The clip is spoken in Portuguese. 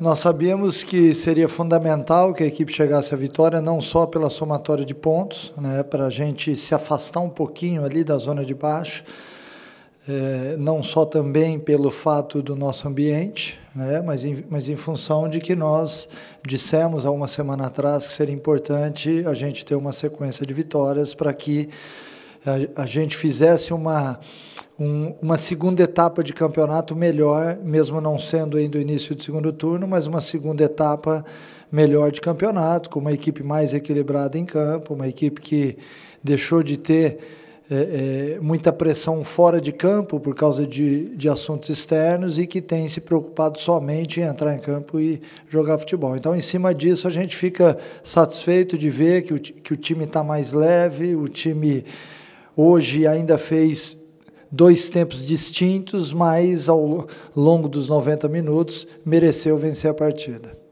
Nós sabíamos que seria fundamental que a equipe chegasse à vitória, não só pela somatória de pontos, né, para a gente se afastar um pouquinho ali da zona de baixo, é, não só também pelo fato do nosso ambiente, né, mas, em, mas em função de que nós dissemos há uma semana atrás que seria importante a gente ter uma sequência de vitórias para que a, a gente fizesse uma um, uma segunda etapa de campeonato melhor, mesmo não sendo ainda o início do segundo turno, mas uma segunda etapa melhor de campeonato, com uma equipe mais equilibrada em campo, uma equipe que deixou de ter é, é, muita pressão fora de campo por causa de, de assuntos externos e que tem se preocupado somente em entrar em campo e jogar futebol. Então, em cima disso, a gente fica satisfeito de ver que o, que o time está mais leve, o time hoje ainda fez dois tempos distintos, mas ao longo dos 90 minutos mereceu vencer a partida.